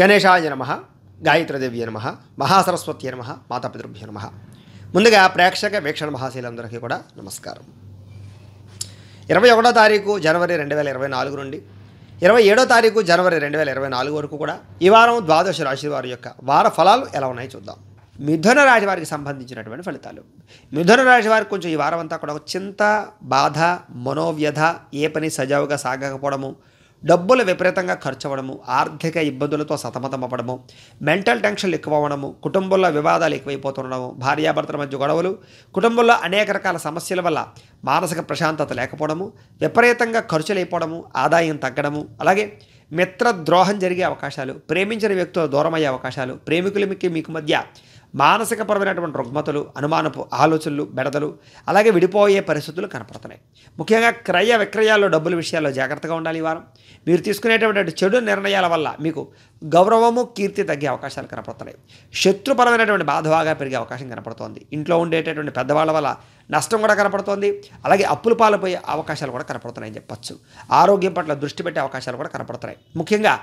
గణేశాయ నమ గాయత్రదేవి నమ మహాసరస్వతి నమ మాతాపితృభ్య నమ ముందుగా ప్రేక్షక వీక్షణ మహాశీలందరికీ కూడా నమస్కారం ఇరవై ఒకటో తారీఖు జనవరి రెండు వేల ఇరవై నాలుగు నుండి ఇరవై ఏడో తారీఖు జనవరి రెండు వేల ఇరవై నాలుగు వరకు కూడా ఈ వారం ద్వాదశ రాశి వారి యొక్క వార ఫలాలు ఎలా ఉన్నాయో చూద్దాం మిథున రాశి వారికి సంబంధించినటువంటి ఫలితాలు మిథున రాశి వారికి కొంచెం ఈ వారం అంతా కూడా చింత బాధ మనోవ్యధ ఏ పని సజావుగా సాగకపోవడము డబ్బులు విపరీతంగా ఖర్చు అవ్వడము ఆర్థిక ఇబ్బందులతో సతమతం అవ్వడము మెంటల్ టెన్షన్లు ఎక్కువ అవ్వడము కుటుంబంలో వివాదాలు ఎక్కువైపోతుండడము భార్యాభర్తల మధ్య గొడవలు కుటుంబంలో అనేక రకాల సమస్యల వల్ల మానసిక ప్రశాంతత లేకపోవడము విపరీతంగా ఖర్చులు అయిపోవడము ఆదాయం తగ్గడము అలాగే మిత్రద్రోహం జరిగే అవకాశాలు ప్రేమించిన వ్యక్తులు దూరమయ్యే అవకాశాలు ప్రేమికులకి మీకు మధ్య మానసిక పరమైనటువంటి రుగ్మతలు అనుమానపు ఆలోచనలు బెడదలు అలాగే విడిపోయే పరిస్థితులు కనపడుతున్నాయి ముఖ్యంగా క్రయ విక్రయాల్లో డబ్బుల విషయాల్లో జాగ్రత్తగా ఉండాలి ఈ వారం మీరు తీసుకునేటటువంటి చెడు నిర్ణయాల వల్ల మీకు గౌరవము కీర్తి తగ్గే అవకాశాలు కనపడుతున్నాయి శత్రుపరమైనటువంటి బాధవాగా పెరిగే అవకాశం కనపడుతోంది ఇంట్లో ఉండేటటువంటి పెద్దవాళ్ళ వల్ల నష్టం కూడా కనపడుతోంది అలాగే అప్పులు పాలపోయే అవకాశాలు కూడా కనపడుతున్నాయని చెప్పచ్చు ఆరోగ్యం పట్ల దృష్టి పెట్టే అవకాశాలు కూడా కనపడుతున్నాయి ముఖ్యంగా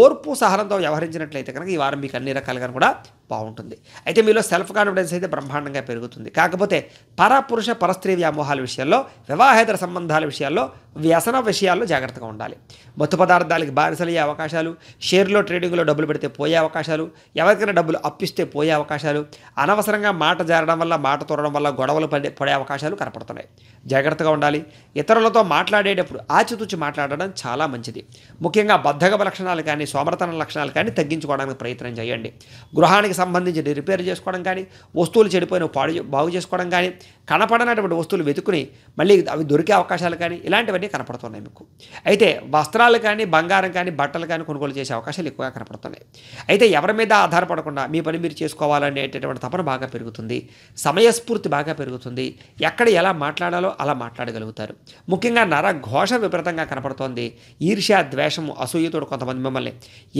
ఓర్పు సహనంతో వ్యవహరించినట్లయితే కనుక ఈ వారం మీకు అన్ని రకాలుగా కూడా బాగుంటుంది అయితే మీలో సెల్ఫ్ కాన్ఫిడెన్స్ అయితే బ్రహ్మాండంగా పెరుగుతుంది కాకపోతే పరపురుష పరస్త్రీ వ్యామోహాల విషయాల్లో వివాహేతర సంబంధాల విషయాల్లో వ్యసన విషయాల్లో జాగ్రత్తగా ఉండాలి మత్తు పదార్థాలకి బానిసలయ్యే అవకాశాలు షేర్లో ట్రేడింగ్లో డబ్బులు పెడితే పోయే అవకాశాలు ఎవరికైనా డబ్బులు అప్పిస్తే పోయే అవకాశాలు అనవసరంగా మాట జారడం వల్ల మాట తోరడం వల్ల గొడవలు పడే పడే అవకాశాలు కనపడుతున్నాయి జాగ్రత్తగా ఉండాలి ఇతరులతో మాట్లాడేటప్పుడు ఆచితూచి మాట్లాడడం చాలా మంచిది ముఖ్యంగా బద్ధగమ లక్షణాలు కానీ సోమరతన లక్షణాలు కానీ తగ్గించుకోవడానికి ప్రయత్నం చేయండి గృహానికి సంబంధించి రిపేర్ చేసుకోవడం కానీ వస్తువులు చెడిపోయిన పాడు బాగు చేసుకోవడం కానీ కనపడనటువంటి వస్తువులు వెతుకుని మళ్ళీ అవి దొరికే అవకాశాలు కానీ ఇలాంటివన్నీ ఎక్కువగానే కనపడుతున్నాయి మీకు అయితే వస్త్రాలు కానీ బంగారం కానీ బట్టలు కానీ కొనుగోలు చేసే అవకాశాలు ఎక్కువగా కనపడుతున్నాయి అయితే ఎవరి మీద ఆధారపడకుండా మీ పని మీరు చేసుకోవాలనేటటువంటి తపన బాగా పెరుగుతుంది సమయస్ఫూర్తి బాగా పెరుగుతుంది ఎక్కడ ఎలా మాట్లాడాలో అలా మాట్లాడగలుగుతారు ముఖ్యంగా నర ఘోష విపరీతంగా కనపడుతోంది ఈర్ష్య ద్వేషము అసూయతోడు కొంతమంది మిమ్మల్ని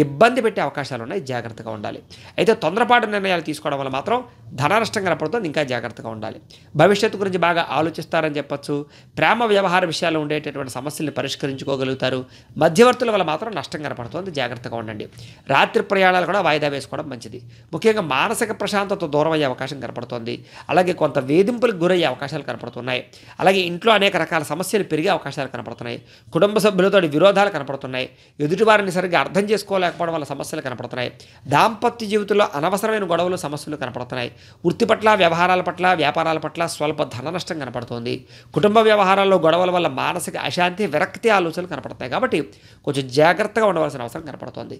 ఇబ్బంది పెట్టే అవకాశాలు ఉన్నాయి జాగ్రత్తగా ఉండాలి అయితే తొందరపాటు నిర్ణయాలు తీసుకోవడం వల్ల మాత్రం ధననష్టం కనపడుతుంది ఇంకా జాగ్రత్తగా ఉండాలి భవిష్యత్తు గురించి బాగా ఆలోచిస్తారని చెప్పచ్చు ప్రేమ వ్యవహార విషయాలు ఉండేటటువంటి రకమైనటువంటి సమస్యల్ని పరిష్కరించుకోగలుగుతారు మధ్యవర్తుల వల్ల మాత్రం నష్టం కనపడుతుంది జాగ్రత్తగా ఉండండి రాత్రి ప్రయాణాలు కూడా వాయిదా వేసుకోవడం మంచిది ముఖ్యంగా మానసిక ప్రశాంతత దూరం అయ్యే అవకాశం కనపడుతుంది అలాగే కొంత వేధింపులకు గురయ్యే అవకాశాలు కనపడుతున్నాయి అలాగే ఇంట్లో అనేక రకాల సమస్యలు పెరిగే అవకాశాలు కనపడుతున్నాయి కుటుంబ సభ్యులతో విరోధాలు కనపడుతున్నాయి ఎదుటివారిని సరిగ్గా అర్థం చేసుకోలేకపోవడం వల్ల సమస్యలు కనపడుతున్నాయి దాంపత్య జీవితంలో అనవసరమైన గొడవలు సమస్యలు కనపడుతున్నాయి వృత్తి పట్ల వ్యవహారాల పట్ల వ్యాపారాల పట్ల స్వల్ప ధన నష్టం కనపడుతోంది కుటుంబ వ్యవహారాల్లో గొడవల వల్ల మానసిక అయితే అశాంతి విరక్తి ఆలోచనలు కనపడతాయి కాబట్టి కొంచెం జాగ్రత్తగా ఉండవలసిన అవసరం కనపడుతుంది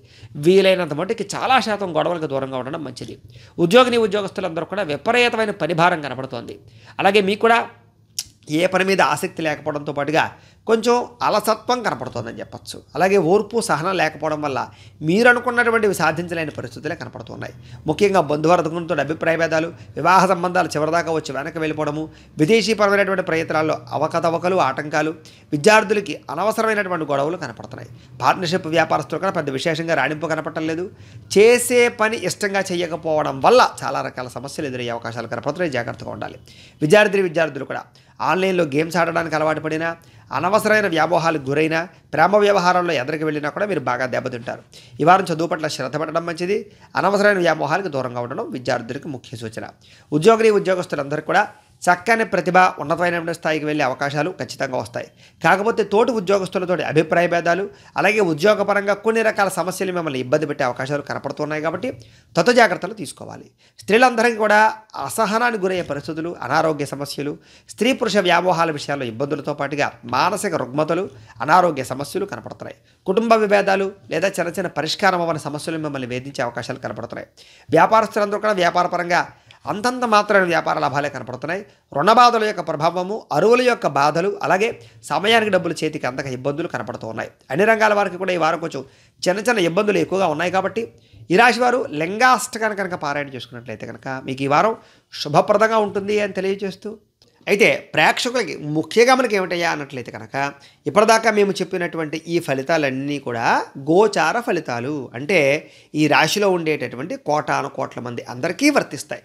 వీలైనంత మటుకి చాలా శాతం గొడవలకు దూరంగా ఉండడం మంచిది ఉద్యోగిని ఉద్యోగస్తులందరూ కూడా విపరీతమైన పనిభారం కనపడుతోంది అలాగే మీకు కూడా ఏ పని మీద ఆసక్తి లేకపోవడంతో పాటుగా కొంచెం అలసత్వం కనపడుతుందని చెప్పచ్చు అలాగే ఓర్పు సహనం లేకపోవడం వల్ల మీరు అనుకున్నటువంటివి సాధించలేని పరిస్థితులే కనపడుతున్నాయి ముఖ్యంగా బంధువర్ధకులతో అభిప్రాయ భేదాలు వివాహ సంబంధాలు చివరిదాకా వచ్చి వెనక్కి వెళ్ళిపోవడము విదేశీపరమైనటువంటి ప్రయత్నాల్లో అవకతవకలు ఆటంకాలు విద్యార్థులకి అనవసరమైనటువంటి గొడవలు కనపడుతున్నాయి పార్ట్నర్షిప్ వ్యాపారస్తులు కూడా పెద్ద విశేషంగా రాణింపు కనపడటం లేదు చేసే పని ఇష్టంగా చేయకపోవడం వల్ల చాలా రకాల సమస్యలు ఎదురయ్యే అవకాశాలు కనపడుతున్నాయి జాగ్రత్తగా ఉండాలి విద్యార్థి విద్యార్థులు కూడా ఆన్లైన్లో గేమ్స్ ఆడడానికి అలవాటు పడినా అనవసరమైన వ్యామోహాలకు గురైన ప్రేమ వ్యవహారంలో ఎదరికి వెళ్ళినా కూడా మీరు బాగా దెబ్బతింటారు ఈ వారం చదువు పట్ల శ్రద్ధ పడడం మంచిది అనవసరమైన వ్యామోహాలకు దూరంగా ఉండడం విద్యార్థులకు ముఖ్య సూచన ఉద్యోగి ఉద్యోగస్తులందరూ కూడా చక్కని ప్రతిభ ఉన్నతమైన స్థాయికి వెళ్ళే అవకాశాలు ఖచ్చితంగా వస్తాయి కాకపోతే తోటి ఉద్యోగస్తులతో అభిప్రాయ భేదాలు అలాగే ఉద్యోగపరంగా కొన్ని రకాల సమస్యలు మిమ్మల్ని ఇబ్బంది పెట్టే అవకాశాలు కనపడుతున్నాయి కాబట్టి తత్వ జాగ్రత్తలు తీసుకోవాలి స్త్రీలందరికీ కూడా అసహనానికి గురయ్యే పరిస్థితులు అనారోగ్య సమస్యలు స్త్రీ పురుష వ్యామోహాల విషయాల్లో ఇబ్బందులతో పాటుగా మానసిక రుగ్మతలు అనారోగ్య సమస్యలు కనపడుతున్నాయి కుటుంబ విభేదాలు లేదా చిన్న చిన్న పరిష్కారం అవ్వని సమస్యలు మిమ్మల్ని వేధించే అవకాశాలు కనపడుతున్నాయి వ్యాపారస్తులందరూ కూడా వ్యాపారపరంగా అంతంత మాత్రమైన వ్యాపార లాభాలే కనపడుతున్నాయి బాధల యొక్క ప్రభావము అరువుల యొక్క బాధలు అలాగే సమయానికి డబ్బులు చేతికి అంతక ఇబ్బందులు కనపడుతూ ఉన్నాయి అన్ని రంగాల వారికి కూడా ఈ వారం కొంచెం చిన్న చిన్న ఇబ్బందులు ఎక్కువగా ఉన్నాయి కాబట్టి ఈ రాశి వారు లింగాష్టకాన్ని కనుక పారాయణ చేసుకున్నట్లయితే కనుక మీకు ఈ వారం శుభప్రదంగా ఉంటుంది అని తెలియజేస్తూ అయితే ప్రేక్షకులకి ముఖ్యంగా మనకి ఏమిటయ్యా అన్నట్లయితే కనుక ఇప్పటిదాకా మేము చెప్పినటువంటి ఈ ఫలితాలన్నీ కూడా గోచార ఫలితాలు అంటే ఈ రాశిలో ఉండేటటువంటి కోటాను కోట్ల మంది అందరికీ వర్తిస్తాయి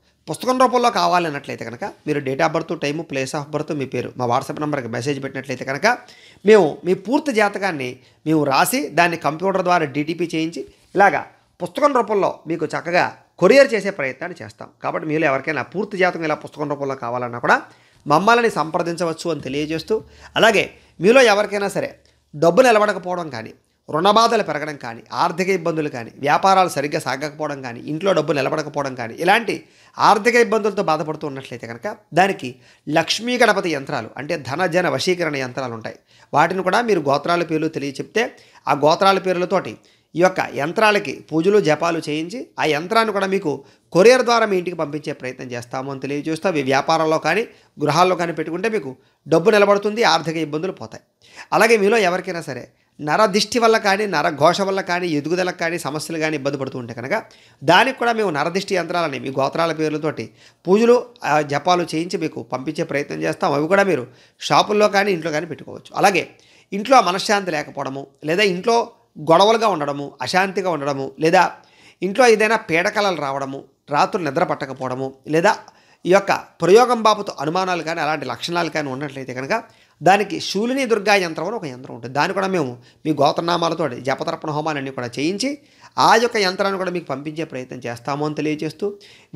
పుస్తకం రూపంలో కావాలన్నట్లయితే కనుక మీరు date of birth time place of birth మీ పేరు మా వాట్సాప్ నెంబర్కి మెసేజ్ పెట్టినట్లయితే కనుక మేము మీ పూర్తి జాతకాన్ని మేము రాసి దాన్ని కంప్యూటర్ ద్వారా డీటీపీ చేయించి ఇలాగా పుస్తకం రూపంలో మీకు చక్కగా కొరియర్ చేసే ప్రయత్నాన్ని చేస్తాం కాబట్టి మీరు ఎవరికైనా పూర్తి జాతకం ఇలా పుస్తకం రూపంలో కావాలన్నా కూడా మమ్మల్ని సంప్రదించవచ్చు అని తెలియజేస్తూ అలాగే మీలో ఎవరికైనా సరే డబ్బు నిలబడకపోవడం కానీ రుణబాధలు పెరగడం కానీ ఆర్థిక ఇబ్బందులు కానీ వ్యాపారాలు సరిగ్గా సాగకపోవడం కానీ ఇంట్లో డబ్బు నిలబడకపోవడం కానీ ఇలాంటి ఆర్థిక ఇబ్బందులతో బాధపడుతూ ఉన్నట్లయితే కనుక దానికి లక్ష్మీ గణపతి యంత్రాలు అంటే ధనజన వశీకరణ యంత్రాలు ఉంటాయి వాటిని కూడా మీరు గోత్రాల పేర్లు తెలియచెప్తే ఆ గోత్రాల పేర్లతోటి ఈ యొక్క యంత్రాలకి పూజలు జపాలు చేయించి ఆ యంత్రాన్ని కూడా మీకు కొరియర్ ద్వారా మీ ఇంటికి పంపించే ప్రయత్నం చేస్తాము అని తెలియజేస్తూ అవి వ్యాపారంలో కానీ గృహాల్లో కానీ పెట్టుకుంటే మీకు డబ్బు నిలబడుతుంది ఆర్థిక ఇబ్బందులు పోతాయి అలాగే మీలో ఎవరికైనా సరే నరదిష్టి వల్ల కానీ నరఘోష వల్ల కానీ ఎదుగుదలకు కానీ సమస్యలు కానీ ఇబ్బంది పడుతూ ఉంటే కనుక దానికి కూడా మేము నరదిష్టి యంత్రాలని మీ గోత్రాల పేర్లతోటి పూజలు జపాలు చేయించి మీకు పంపించే ప్రయత్నం చేస్తాం అవి కూడా మీరు షాపుల్లో కానీ ఇంట్లో కానీ పెట్టుకోవచ్చు అలాగే ఇంట్లో మనశ్శాంతి లేకపోవడము లేదా ఇంట్లో గొడవలుగా ఉండడము అశాంతిగా ఉండడము లేదా ఇంట్లో ఏదైనా పీడకలలు రావడము రాత్రులు నిద్ర పట్టకపోవడము లేదా ఈ యొక్క ప్రయోగం బాబుతో అనుమానాలు కానీ అలాంటి లక్షణాలు కానీ ఉన్నట్లయితే కనుక దానికి శూలిని దుర్గా యంత్రం అని ఒక యంత్రం ఉంటుంది దాన్ని కూడా మేము మీ గోత్రనామాలతో జపతర్పణ హోమాలన్నీ కూడా చేయించి ఆ యొక్క యంత్రాన్ని కూడా మీకు పంపించే ప్రయత్నం చేస్తామో అని తెలియజేస్తూ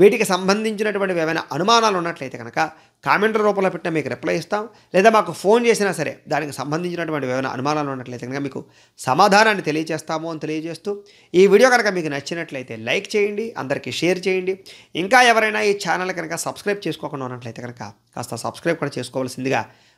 వీటికి సంబంధించినటువంటి ఏమైనా అనుమానాలు ఉన్నట్లయితే కనుక కామెంటర్ రూపంలో పెట్టిన మీకు రిప్లై ఇస్తాం లేదా మాకు ఫోన్ చేసినా సరే దానికి సంబంధించినటువంటి ఏమైనా అనుమానాలు ఉన్నట్లయితే కనుక మీకు సమాధానాన్ని తెలియజేస్తామో అని తెలియజేస్తూ ఈ వీడియో కనుక మీకు నచ్చినట్లయితే లైక్ చేయండి అందరికీ షేర్ చేయండి ఇంకా ఎవరైనా ఈ ఛానల్ కనుక సబ్స్క్రైబ్ చేసుకోకుండా ఉన్నట్లయితే కనుక కాస్త సబ్స్క్రైబ్ కూడా చేసుకోవాల్సిందిగా